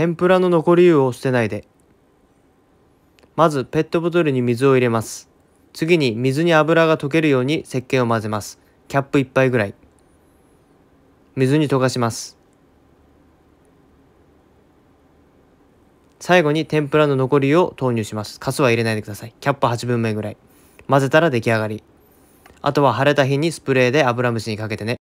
天ぷらの残り湯を捨てないでまずペットボトルに水を入れます次に水に油が溶けるように石鹸を混ぜますキャップ1杯ぐらい水に溶かします最後に天ぷらの残り湯を投入しますカスは入れないでくださいキャップ8分目ぐらい混ぜたら出来上がりあとは晴れた日にスプレーで油虫にかけてね